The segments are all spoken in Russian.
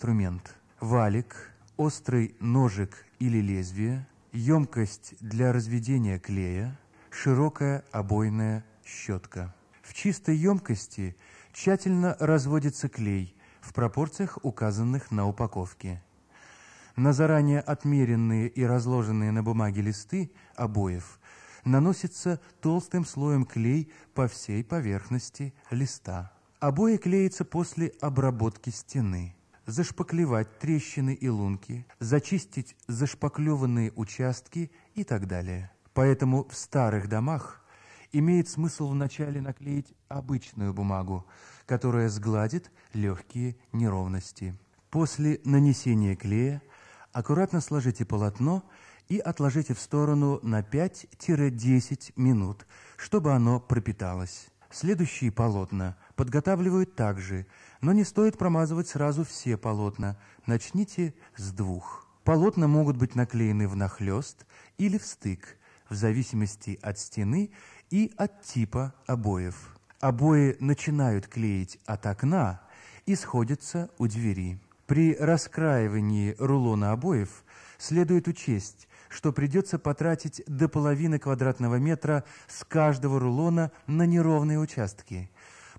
инструмент, валик, острый ножик или лезвие, емкость для разведения клея, широкая обойная щетка. В чистой емкости тщательно разводится клей в пропорциях, указанных на упаковке. На заранее отмеренные и разложенные на бумаге листы обоев наносится толстым слоем клей по всей поверхности листа. Обои клеятся после обработки стены – зашпаклевать трещины и лунки, зачистить зашпаклеванные участки и так далее. Поэтому в старых домах имеет смысл вначале наклеить обычную бумагу, которая сгладит легкие неровности. После нанесения клея аккуратно сложите полотно и отложите в сторону на 5-10 минут, чтобы оно пропиталось. Следующие полотна – подготавливают также, но не стоит промазывать сразу все полотна. Начните с двух. Полотна могут быть наклеены в нахлест или в стык, в зависимости от стены и от типа обоев. Обои начинают клеить от окна и сходятся у двери. При раскраивании рулона обоев следует учесть, что придется потратить до половины квадратного метра с каждого рулона на неровные участки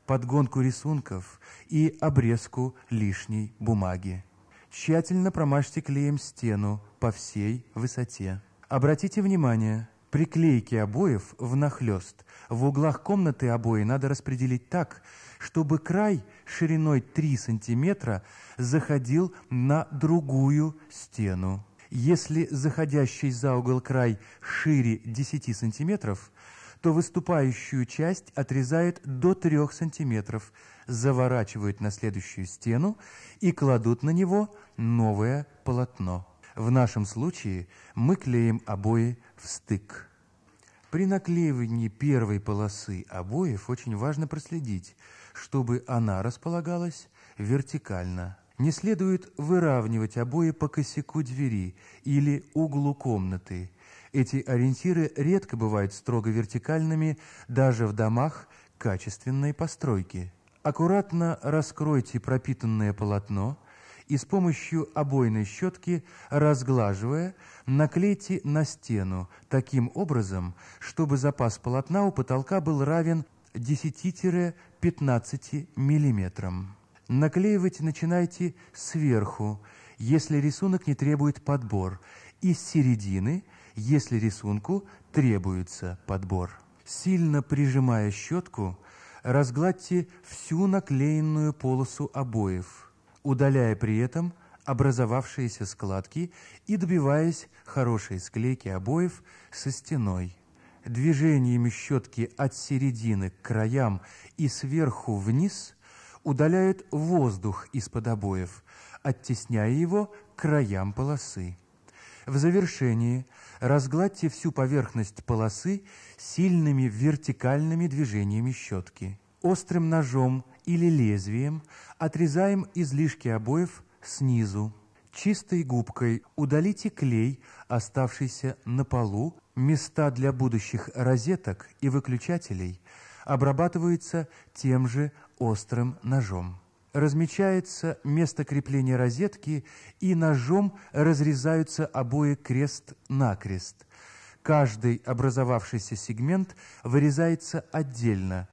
подгонку рисунков и обрезку лишней бумаги. Тщательно промажьте клеем стену по всей высоте. Обратите внимание, при клейке обоев внахлёст. В углах комнаты обои надо распределить так, чтобы край шириной 3 см заходил на другую стену. Если заходящий за угол край шире 10 сантиметров, то выступающую часть отрезают до 3 см, заворачивают на следующую стену и кладут на него новое полотно. В нашем случае мы клеим обои в стык. При наклеивании первой полосы обоев очень важно проследить, чтобы она располагалась вертикально. Не следует выравнивать обои по косяку двери или углу комнаты – эти ориентиры редко бывают строго вертикальными даже в домах качественной постройки. Аккуратно раскройте пропитанное полотно и с помощью обойной щетки, разглаживая, наклейте на стену таким образом, чтобы запас полотна у потолка был равен 10-15 мм. Наклеивать начинайте сверху, если рисунок не требует подбор, и с середины – если рисунку требуется подбор. Сильно прижимая щетку, разгладьте всю наклеенную полосу обоев, удаляя при этом образовавшиеся складки и добиваясь хорошей склейки обоев со стеной. Движениями щетки от середины к краям и сверху вниз удаляют воздух из-под обоев, оттесняя его к краям полосы. В завершении разгладьте всю поверхность полосы сильными вертикальными движениями щетки. Острым ножом или лезвием отрезаем излишки обоев снизу. Чистой губкой удалите клей, оставшийся на полу. Места для будущих розеток и выключателей обрабатываются тем же острым ножом размечается место крепления розетки и ножом разрезаются обои крест-накрест. Каждый образовавшийся сегмент вырезается отдельно.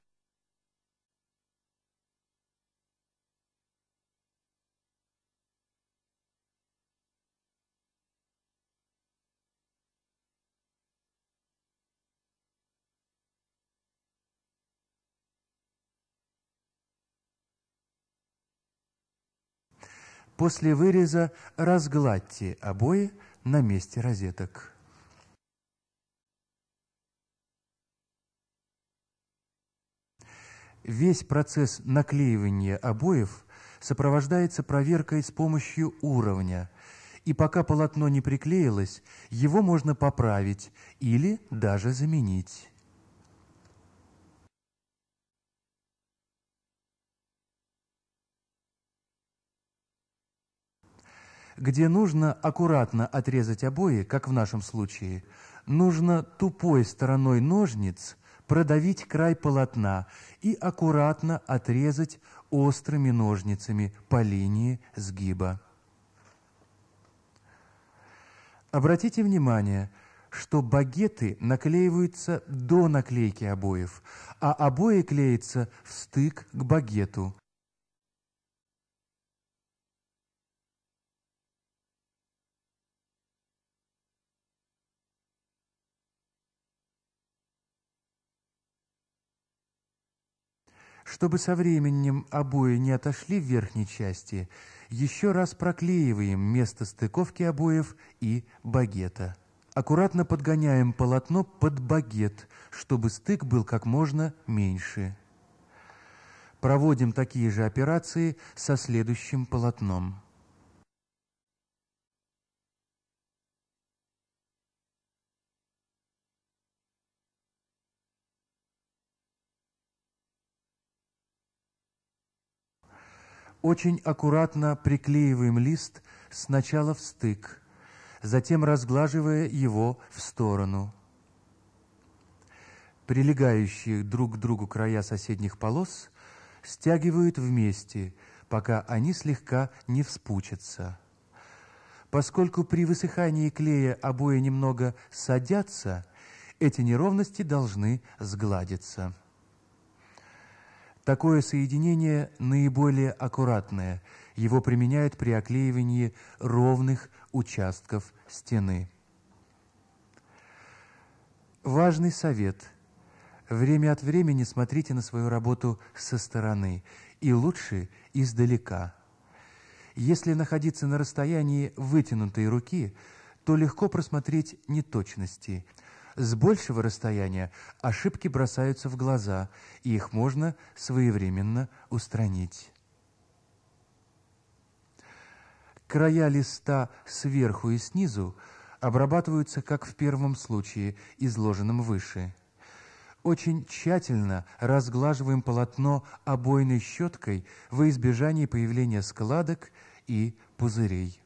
После выреза разгладьте обои на месте розеток. Весь процесс наклеивания обоев сопровождается проверкой с помощью уровня, и пока полотно не приклеилось, его можно поправить или даже заменить. где нужно аккуратно отрезать обои, как в нашем случае, нужно тупой стороной ножниц продавить край полотна и аккуратно отрезать острыми ножницами по линии сгиба. Обратите внимание, что багеты наклеиваются до наклейки обоев, а обои клеятся в стык к багету. Чтобы со временем обои не отошли в верхней части, еще раз проклеиваем место стыковки обоев и багета. Аккуратно подгоняем полотно под багет, чтобы стык был как можно меньше. Проводим такие же операции со следующим полотном. очень аккуратно приклеиваем лист сначала в стык, затем разглаживая его в сторону. Прилегающие друг к другу края соседних полос стягивают вместе, пока они слегка не вспучатся. Поскольку при высыхании клея обои немного садятся, эти неровности должны сгладиться. Такое соединение наиболее аккуратное. Его применяют при оклеивании ровных участков стены. Важный совет. Время от времени смотрите на свою работу со стороны и лучше издалека. Если находиться на расстоянии вытянутой руки, то легко просмотреть неточности – с большего расстояния ошибки бросаются в глаза, и их можно своевременно устранить. Края листа сверху и снизу обрабатываются, как в первом случае, изложенном выше. Очень тщательно разглаживаем полотно обойной щеткой во избежание появления складок и пузырей.